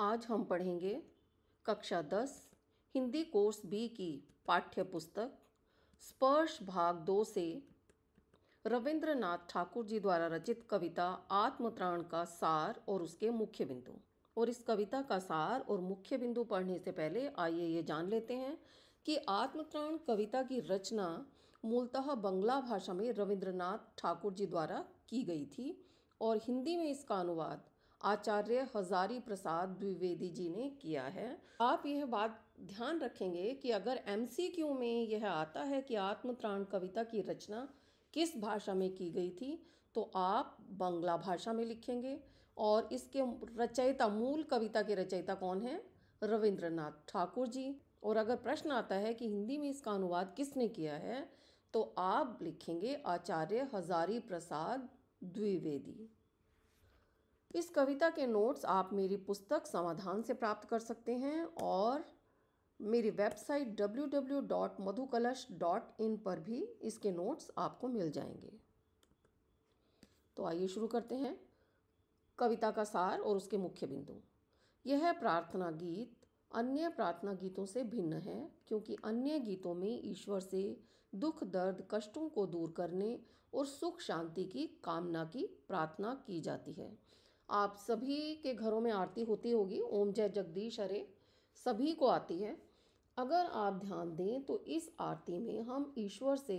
आज हम पढ़ेंगे कक्षा दस हिंदी कोर्स बी की पाठ्य पुस्तक स्पर्श भाग दो से रविंद्रनाथ ठाकुर जी द्वारा रचित कविता आत्मत्राण का सार और उसके मुख्य बिंदु और इस कविता का सार और मुख्य बिंदु पढ़ने से पहले आइए ये जान लेते हैं कि आत्मत्राण कविता की रचना मूलतः बंगला भाषा में रविंद्रनाथ ठाकुर जी द्वारा की गई थी और हिंदी में इसका अनुवाद आचार्य हजारी प्रसाद द्विवेदी जी ने किया है आप यह बात ध्यान रखेंगे कि अगर एम में यह आता है कि आत्मत्राण कविता की रचना किस भाषा में की गई थी तो आप बंगला भाषा में लिखेंगे और इसके रचयिता मूल कविता के रचयिता कौन है रविंद्रनाथ ठाकुर जी और अगर प्रश्न आता है कि हिंदी में इसका अनुवाद किसने किया है तो आप लिखेंगे आचार्य हजारी प्रसाद द्विवेदी इस कविता के नोट्स आप मेरी पुस्तक समाधान से प्राप्त कर सकते हैं और मेरी वेबसाइट www.madhukalash.in पर भी इसके नोट्स आपको मिल जाएंगे तो आइए शुरू करते हैं कविता का सार और उसके मुख्य बिंदु यह प्रार्थना गीत अन्य प्रार्थना गीतों से भिन्न है क्योंकि अन्य गीतों में ईश्वर से दुख दर्द कष्टों को दूर करने और सुख शांति की कामना की प्रार्थना की जाती है आप सभी के घरों में आरती होती होगी ओम जय जगदीश हरे सभी को आती है अगर आप ध्यान दें तो इस आरती में हम ईश्वर से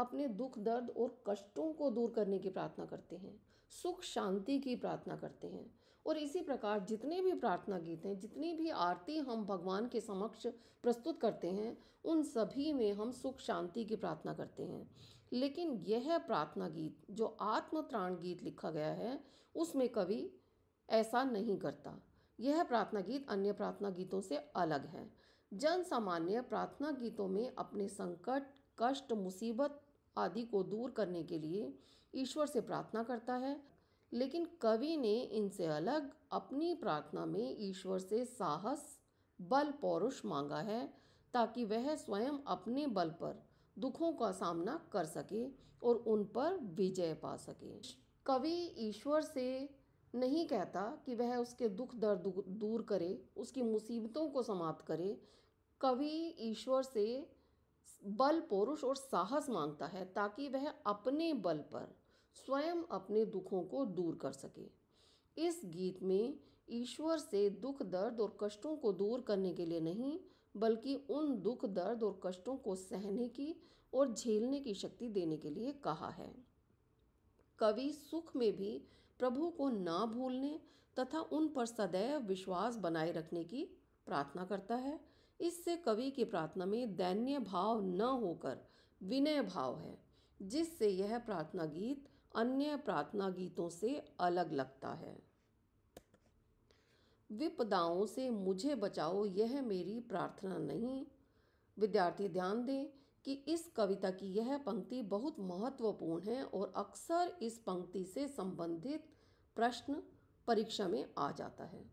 अपने दुख दर्द और कष्टों को दूर करने की प्रार्थना करते हैं सुख शांति की प्रार्थना करते हैं और इसी प्रकार जितने भी प्रार्थना गीत हैं जितनी भी आरती हम भगवान के समक्ष प्रस्तुत करते हैं उन सभी में हम सुख शांति की प्रार्थना करते हैं लेकिन यह प्रार्थना गीत जो आत्मत्राण गीत लिखा गया है उसमें कवि ऐसा नहीं करता यह प्रार्थना गीत अन्य प्रार्थना गीतों से अलग है जन सामान्य प्रार्थना गीतों में अपने संकट कष्ट मुसीबत आदि को दूर करने के लिए ईश्वर से प्रार्थना करता है लेकिन कवि ने इनसे अलग अपनी प्रार्थना में ईश्वर से साहस बल पौरुष मांगा है ताकि वह स्वयं अपने बल पर दुखों का सामना कर सके और उन पर विजय पा सके कवि ईश्वर से नहीं कहता कि वह उसके दुख दर्द दूर करे उसकी मुसीबतों को समाप्त करे कवि ईश्वर से बल पुरुष और साहस मांगता है ताकि वह अपने बल पर स्वयं अपने दुखों को दूर कर सके इस गीत में ईश्वर से दुख दर्द और कष्टों को दूर करने के लिए नहीं बल्कि उन दुख दर्द और कष्टों को सहने की और झेलने की शक्ति देने के लिए कहा है कवि सुख में भी प्रभु को ना भूलने तथा उन पर सदैव विश्वास बनाए रखने की प्रार्थना करता है इससे कवि की प्रार्थना में दैन्य भाव न होकर विनय भाव है जिससे यह प्रार्थना गीत अन्य प्रार्थना गीतों से अलग लगता है विपदाओं से मुझे बचाओ यह मेरी प्रार्थना नहीं विद्यार्थी ध्यान दें कि इस कविता की यह पंक्ति बहुत महत्वपूर्ण है और अक्सर इस पंक्ति से संबंधित प्रश्न परीक्षा में आ जाता है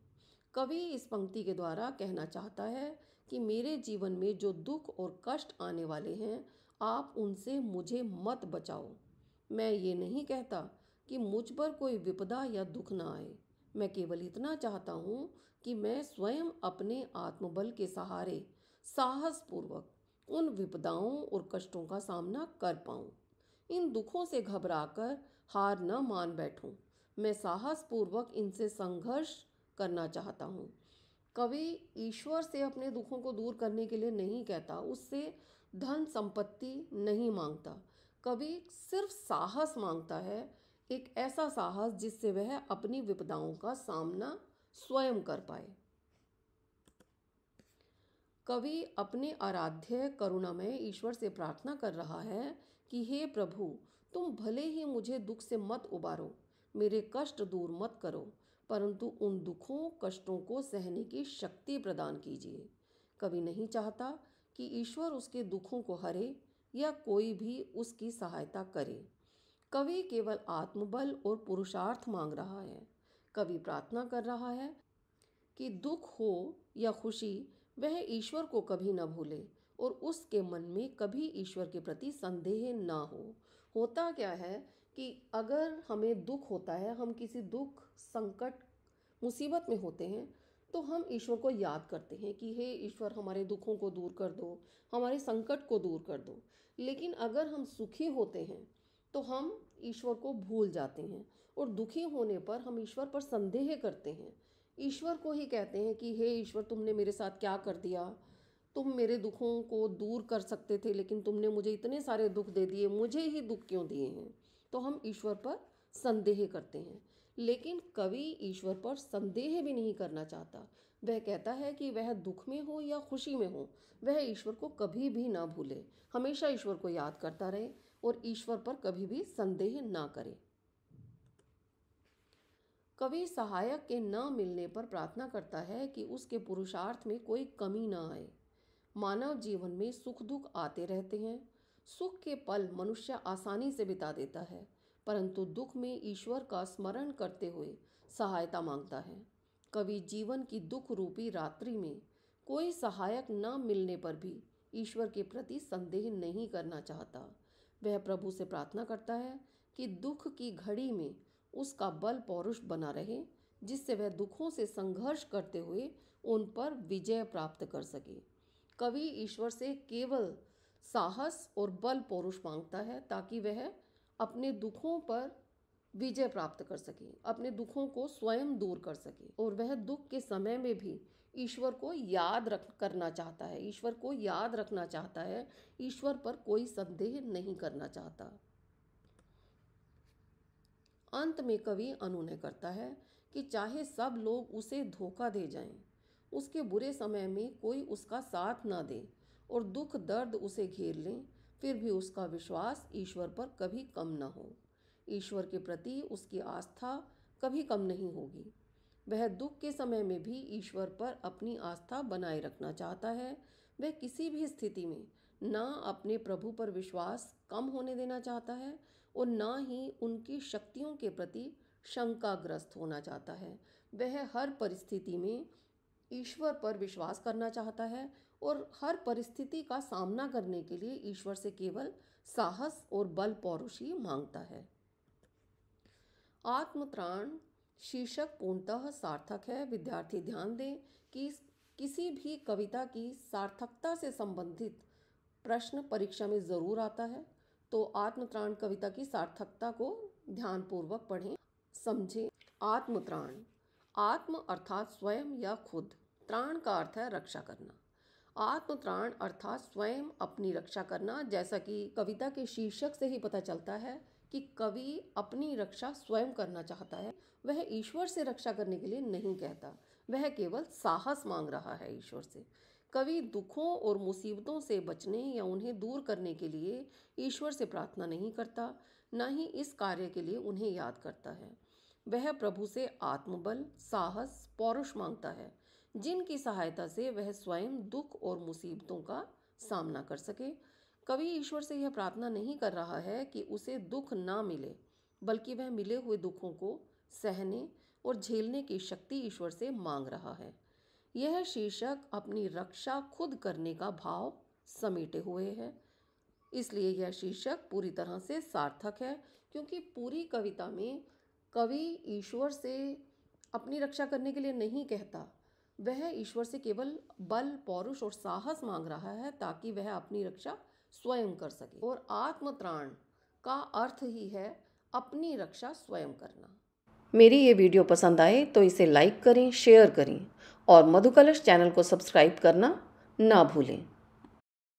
कवि इस पंक्ति के द्वारा कहना चाहता है कि मेरे जीवन में जो दुख और कष्ट आने वाले हैं आप उनसे मुझे मत बचाओ मैं ये नहीं कहता कि मुझ पर कोई विपदा या दुख ना आए मैं केवल इतना चाहता हूँ कि मैं स्वयं अपने आत्मबल के सहारे साहसपूर्वक उन विपदाओं और कष्टों का सामना कर पाऊँ इन दुखों से घबराकर हार न मान बैठूं मैं साहसपूर्वक इनसे संघर्ष करना चाहता हूँ कवि ईश्वर से अपने दुखों को दूर करने के लिए नहीं कहता उससे धन संपत्ति नहीं मांगता कवि सिर्फ साहस मांगता है एक ऐसा साहस जिससे वह अपनी विपदाओं का सामना स्वयं कर पाए कवि अपने आराध्य करुणामय ईश्वर से प्रार्थना कर रहा है कि हे प्रभु तुम भले ही मुझे दुख से मत उबारो मेरे कष्ट दूर मत करो परंतु उन दुखों कष्टों को सहने की शक्ति प्रदान कीजिए कभी नहीं चाहता कि ईश्वर उसके दुखों को हरे या कोई भी उसकी सहायता करे कवि केवल आत्मबल और पुरुषार्थ मांग रहा है कवि प्रार्थना कर रहा है कि दुख हो या खुशी वह ईश्वर को कभी न भूले और उसके मन में कभी ईश्वर के प्रति संदेह ना हो होता क्या है कि अगर हमें दुख होता है हम किसी दुख संकट मुसीबत में होते हैं तो हम ईश्वर को याद करते हैं कि हे ईश्वर हमारे दुखों को दूर कर दो हमारे संकट को दूर कर दो लेकिन अगर हम सुखी होते हैं तो हम ईश्वर को भूल जाते हैं और दुखी होने पर हम ईश्वर पर संदेह करते हैं ईश्वर को ही कहते हैं कि हे ईश्वर तुमने मेरे साथ क्या कर दिया तुम मेरे दुखों को दूर कर सकते थे लेकिन तुमने मुझे इतने सारे दुख दे दिए मुझे ही दुख क्यों दिए हैं तो हम ईश्वर पर संदेह करते हैं लेकिन कवि ईश्वर पर संदेह भी नहीं करना चाहता वह कहता है कि वह दुख में हो या खुशी में हो वह ईश्वर को कभी भी ना भूले हमेशा ईश्वर को याद करता रहे और ईश्वर पर कभी भी संदेह ना करें कवि सहायक के न मिलने पर प्रार्थना करता है कि उसके पुरुषार्थ में कोई कमी न आए मानव जीवन में सुख दुख आते रहते हैं सुख के पल मनुष्य आसानी से बिता देता है परंतु दुख में ईश्वर का स्मरण करते हुए सहायता मांगता है कवि जीवन की दुख रूपी रात्रि में कोई सहायक न मिलने पर भी ईश्वर के प्रति संदेह नहीं करना चाहता वह प्रभु से प्रार्थना करता है कि दुख की घड़ी में उसका बल पौरुष बना रहे जिससे वह दुखों से संघर्ष करते हुए उन पर विजय प्राप्त कर सके कवि ईश्वर से केवल साहस और बल पौरुष मांगता है ताकि वह अपने दुखों पर विजय प्राप्त कर सके अपने दुखों को स्वयं दूर कर सके और वह दुख के समय में भी ईश्वर को याद रख करना चाहता है ईश्वर को याद रखना चाहता है ईश्वर पर कोई संदेह नहीं करना चाहता अंत में कवि अनुनय करता है कि चाहे सब लोग उसे धोखा दे जाएं, उसके बुरे समय में कोई उसका साथ ना दे और दुख दर्द उसे घेर लें फिर भी उसका विश्वास ईश्वर पर कभी कम ना हो ईश्वर के प्रति उसकी आस्था कभी कम नहीं होगी वह दुख के समय में भी ईश्वर पर अपनी आस्था बनाए रखना चाहता है वह किसी भी स्थिति में ना अपने प्रभु पर विश्वास कम होने देना चाहता है और ना ही उनकी शक्तियों के प्रति शंकाग्रस्त होना चाहता है वह हर परिस्थिति में ईश्वर पर विश्वास करना चाहता है और हर परिस्थिति का सामना करने के लिए ईश्वर से केवल साहस और बल पौरुषी मांगता है आत्मत्राण शीर्षक पूर्णतः सार्थक है विद्यार्थी ध्यान दें कि किसी भी कविता की सार्थकता से संबंधित प्रश्न परीक्षा में ज़रूर आता है तो आत्मत्राण कविता की सार्थकता को ध्यानपूर्वक पढ़ें समझें आत्मत्राण आत्म अर्थात स्वयं या खुद त्राण का अर्थ है रक्षा करना आत्मत्राण अर्थात स्वयं अपनी रक्षा करना जैसा कि कविता के शीर्षक से ही पता चलता है कि कवि अपनी रक्षा स्वयं करना चाहता है वह ईश्वर से रक्षा करने के लिए नहीं कहता वह केवल साहस मांग रहा है ईश्वर से कवि दुखों और मुसीबतों से बचने या उन्हें दूर करने के लिए ईश्वर से प्रार्थना नहीं करता न ही इस कार्य के लिए उन्हें याद करता है वह प्रभु से आत्मबल साहस पौरुष मांगता है जिनकी सहायता से वह स्वयं दुख और मुसीबतों का सामना कर सके कवि ईश्वर से यह प्रार्थना नहीं कर रहा है कि उसे दुख ना मिले बल्कि वह मिले हुए दुखों को सहने और झेलने की शक्ति ईश्वर से मांग रहा है यह शीर्षक अपनी रक्षा खुद करने का भाव समेटे हुए है इसलिए यह शीर्षक पूरी तरह से सार्थक है क्योंकि पूरी कविता में कवि ईश्वर से अपनी रक्षा करने के लिए नहीं कहता वह ईश्वर से केवल बल पौरुष और साहस मांग रहा है ताकि वह अपनी रक्षा स्वयं कर सके और आत्मत्राण का अर्थ ही है अपनी रक्षा स्वयं करना मेरी ये वीडियो पसंद आए तो इसे लाइक करें शेयर करें और मधुकलश चैनल को सब्सक्राइब करना ना भूलें